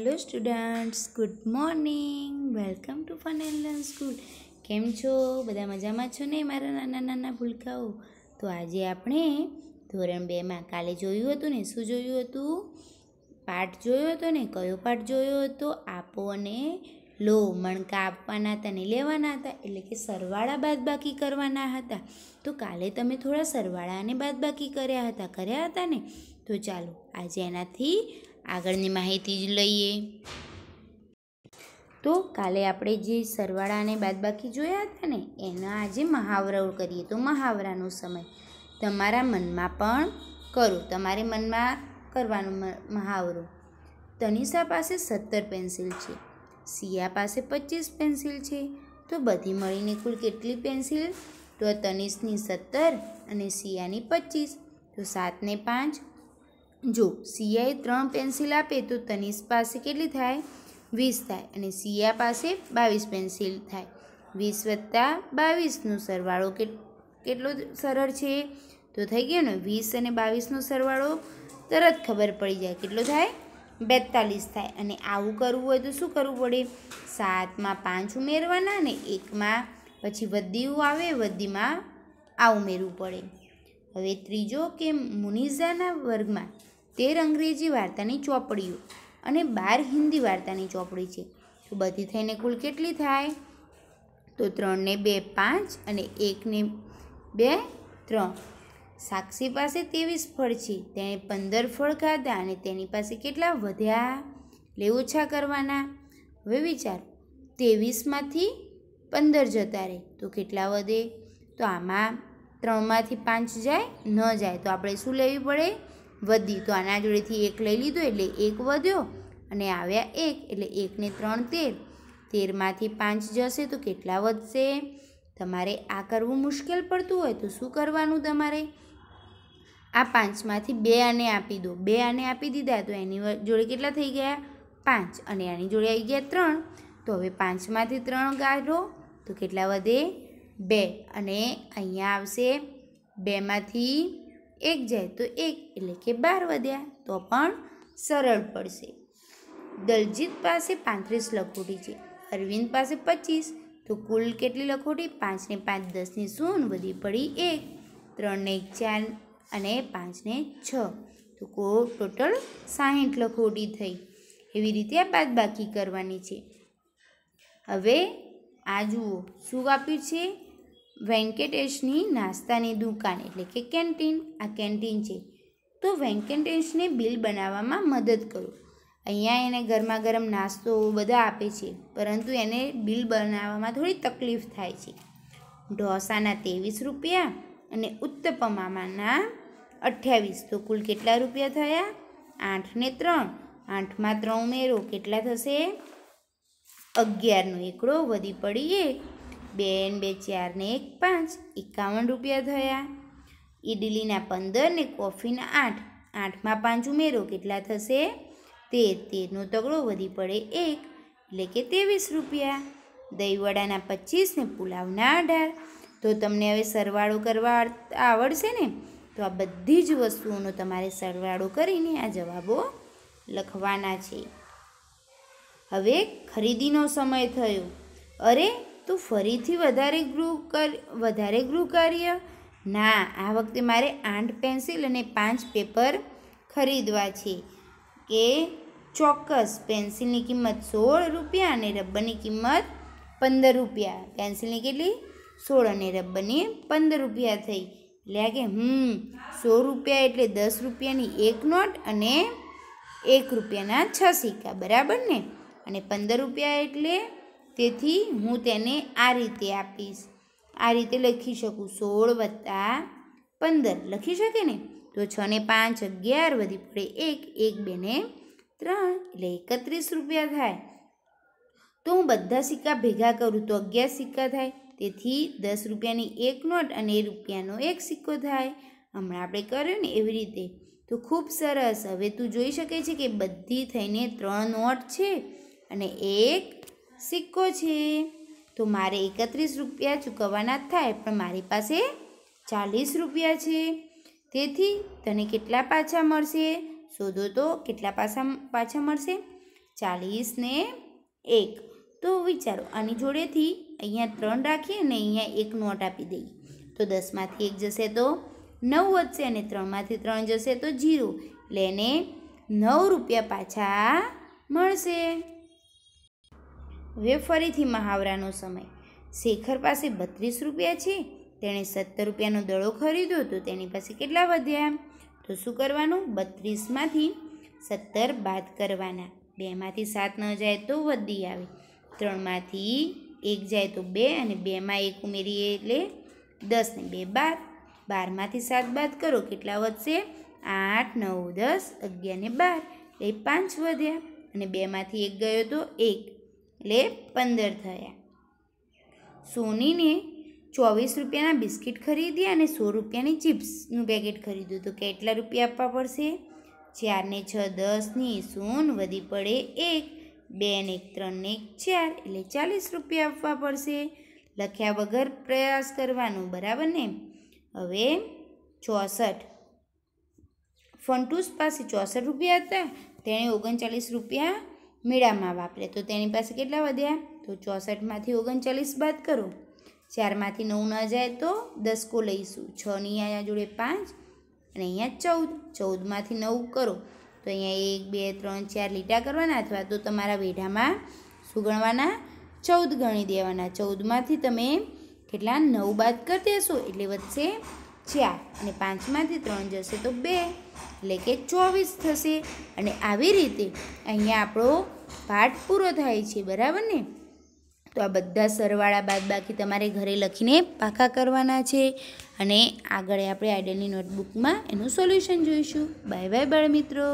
hello students good morning welcome to fun and school કેમ છો બધા મજામાં છો ને મારા નાના નાના ભૂલકાઓ તો આજે આપણે ધોરણ બેમાં કાલે જોયું હતું ને શું જોયું હતું પાઠ જોયો હતો ને કયો પાઠ જોયો હતો આપો અને લો મણકા આપવાના હતા ને લેવાના હતા એટલે કે સરવાળા બાદબાકી કરવાના હતા તો કાલે તમે થોડા સરવાળા અને બાદબાકી કર્યા હતા કર્યા હતા ને તો ચાલો આજે એનાથી આગળની માહિતી જ લઈએ તો કાલે આપણે જે સરવાળા અને બાદબાકી જોયા હતા ને એના આજે મહાવરાઓ કરીએ તો મહાવરાનો સમય તમારા મનમાં પણ કરો તમારે મનમાં કરવાનું મહાવરો તનિષા પાસે સત્તર પેન્સિલ છે સિયા પાસે પચીસ પેન્સિલ છે તો બધી મળીને કુલ કેટલી પેન્સિલ તો તનિષની સત્તર અને સિયાની પચીસ તો સાતને પાંચ જો સિયાએ ત્રણ પેન્સિલ આપે તો તનિષ પાસે કેટલી થાય વીસ થાય અને સિયા પાસે બાવીસ પેન્સિલ થાય વીસ વત્તા બાવીસનો સરવાળો કેટલો સરળ છે તો થઈ ગયો ને વીસ અને બાવીસનો સરવાળો તરત ખબર પડી જાય કેટલો થાય બેતાલીસ થાય અને આવું કરવું હોય તો શું કરવું પડે સાતમાં પાંચ ઉમેરવાના ને એકમાં પછી વધીયું આવે વધીમાં આ ઉમેરવું પડે હવે ત્રીજો કે મુનિઝાના વર્ગમાં તેર અંગ્રેજી વાર્તાની ચોપડીઓ અને બાર હિન્દી વાર્તાની ચોપડી છે તો બધી થઈને કુલ કેટલી થાય તો ત્રણને બે પાંચ અને એકને બે ત્રણ સાક્ષી પાસે ત્રેવીસ ફળ છે તેણે પંદર ફળ ખાધા અને તેની પાસે કેટલા વધ્યા લે ઓછા કરવાના હવે વિચાર ત્રેવીસમાંથી પંદર જતા રહે તો કેટલા વધે તો આમાં ત્રણમાંથી પાંચ જાય ન જાય તો આપણે શું લેવી પડે વધી તો આના જોડેથી એક લઈ લીધો એટલે એક વધ્યો અને આવ્યા એક એટલે એકને ત્રણ તેર તેરમાંથી પાંચ જશે તો કેટલા વધશે તમારે આ કરવું મુશ્કેલ પડતું હોય તો શું કરવાનું તમારે આ પાંચમાંથી બે આને આપી દો બે આને આપી દીધા તો એની જોડે કેટલા થઈ ગયા પાંચ અને આની જોડે આવી ગયા ત્રણ તો હવે પાંચમાંથી ત્રણ કાઢો તો કેટલા વધે બે અને અહીંયા આવશે બેમાંથી એક જાય તો એક એટલે કે બાર વધ્યા તો પણ સરળ પડશે દલજીત પાસે પાંત્રીસ લખોટી છે અરવિંદ પાસે પચીસ તો કુલ કેટલી લખોટી પાંચને પાંચ દસની શૂન વધી પડી એક ત્રણને એક ચાર અને પાંચને છ તો કુલ ટોટલ સાહીઠ લખોટી થઈ એવી રીતે આ બાદ બાકી કરવાની છે હવે આ જુઓ શું આપ્યું છે વેંકટેશની નાસ્તાની દુકાન એટલે કે કેન્ટીન આ કેન્ટીન છે તો વેંકટેશને બિલ બનાવવામાં મદદ કરો અહીંયા એને ગરમા ગરમ નાસ્તો બધા આપે છે પરંતુ એને બિલ બનાવવામાં થોડી તકલીફ થાય છે ઢોસાના ત્રેવીસ રૂપિયા અને ઉત્તપમામાના અઠ્યાવીસ તો કુલ કેટલા રૂપિયા થયા આઠને ત્રણ આઠમાં ત્રણ ઉમેરો કેટલા થશે અગિયારનો એકડો વધી પડીએ બે ને બે ચાર ને એક પાંચ એકાવન રૂપિયા થયા ઈડલીના પંદર ને કોફીના આઠ આઠમાં પાંચ ઉમેરો કેટલા થશે તેર તેરનો તગડો વધી પડે એક એટલે કે ત્રેવીસ રૂપિયા દહીંવડાના પચીસ ને પુલાવના અઢાર તો તમને હવે સરવાળો કરવા આવડશે ને તો આ બધી જ વસ્તુઓનો તમારે સરવાળો કરીને આ જવાબો લખવાના છે હવે ખરીદીનો સમય થયો અરે તો ફરીથી વધારે ગૃહ વધારે ગૃહ કાર્ય ના આ વખતે મારે આઠ પેન્સિલ અને પાંચ પેપર ખરીદવા છે કે ચોક્કસ પેન્સિલની કિંમત સોળ રૂપિયા અને રબરની કિંમત પંદર રૂપિયા પેન્સિલની કેટલી સોળ અને રબરની પંદર રૂપિયા થઈ એટલે કે હમ સો રૂપિયા એટલે દસ રૂપિયાની એક નોટ અને એક રૂપિયાના છ સિક્કા બરાબર ને અને પંદર રૂપિયા એટલે તેથી હું તેને આ રીતે આપીશ આ રીતે લખી શકું સોળ વત્તા પંદર લખી શકે ને તો છ ને પાંચ અગિયાર વધી પડે એક એક બે ને ત્રણ એટલે એકત્રીસ રૂપિયા થાય તો હું બધા સિક્કા ભેગા કરું તો અગિયાર સિક્કા થાય તેથી દસ રૂપિયાની એક નોટ અને એ રૂપિયાનો એક સિક્કો થાય હમણાં આપણે કર્યું ને એવી રીતે તો ખૂબ સરસ હવે તું જોઈ શકે છે કે બધી થઈને ત્રણ નોટ છે અને એક સિક્કો છે તો મારે એકત્રીસ રૂપિયા ચૂકવવાના થાય પણ મારી પાસે ચાલીસ રૂપિયા છે તેથી તને કેટલા પાછા મળશે શોધો તો કેટલા પાછા પાછા મળશે ચાલીસ ને એક તો વિચારો આની જોડેથી અહીંયા ત્રણ રાખીએ અને અહીંયા એક નોટ આપી દઈએ તો દસમાંથી એક જશે તો નવ વધશે અને ત્રણમાંથી ત્રણ જશે તો જીરો એટલે એને નવ રૂપિયા પાછા મળશે હવે ફરીથી મહાવરાનો સમય શેખર પાસે બત્રીસ રૂપિયા છે તેણે સત્તર રૂપિયાનો દડો ખરીદ્યો તો તેની પાસે કેટલા વધ્યા તો શું કરવાનું બત્રીસમાંથી સત્તર બાદ કરવાના બેમાંથી સાત ન જાય તો વધી આવે ત્રણમાંથી એક જાય તો બે અને બેમાં એક ઉમેરીએ એટલે દસ ને બે બાર બારમાંથી સાત બાદ કરો કેટલા વધશે આઠ નવ દસ અગિયાર ને બાર એ પાંચ વધ્યા અને બેમાંથી એક ગયો તો એક એટલે પંદર થયા સોનીને ચોવીસ રૂપિયાના બિસ્કિટ ખરીદ્યા અને સો રૂપિયાની ચિપ્સનું પેકેટ ખરીદ્યું તો કેટલા રૂપિયા આપવા પડશે ચારને છ દસની સૂન વધી પડે એક બે ને એક ત્રણ ને એક ચાર એટલે ચાલીસ રૂપિયા આપવા પડશે લખ્યા વગર પ્રયાસ કરવાનો બરાબર ને હવે ચોસઠ ફંટુસ પાસે ચોસઠ રૂપિયા હતા તેણે ઓગણચાલીસ રૂપિયા મેળામાં વાપરે તો તેની પાસે કેટલા વધ્યા તો ચોસઠમાંથી ઓગણચાલીસ બાદ કરો ચારમાંથી નવ ન જાય તો દસકો લઈશું છની અહીંયા જોડે પાંચ અને અહીંયા ચૌદ ચૌદમાંથી નવ કરો તો અહીંયા એક બે ત્રણ ચાર લીટા કરવાના અથવા તો તમારા વેઢામાં શું ગણવાના ચૌદ ગણી દેવાના ચૌદમાંથી તમે કેટલા નવ બાદ કરી દેશો એટલે વધશે ચાર અને પાંચમાંથી ત્રણ જશે તો બે એટલે કે ચોવીસ થશે અને આવી રીતે અહીંયા આપણો પાઠ પૂરો થાય છે બરાબર ને તો આ બધા સરવાળા બાદ બાકી તમારે ઘરે લખીને પાકા કરવાના છે અને આગળ આપણે આઈડલની નોટબુકમાં એનું સોલ્યુશન જોઈશું બાય બાય બાળ મિત્રો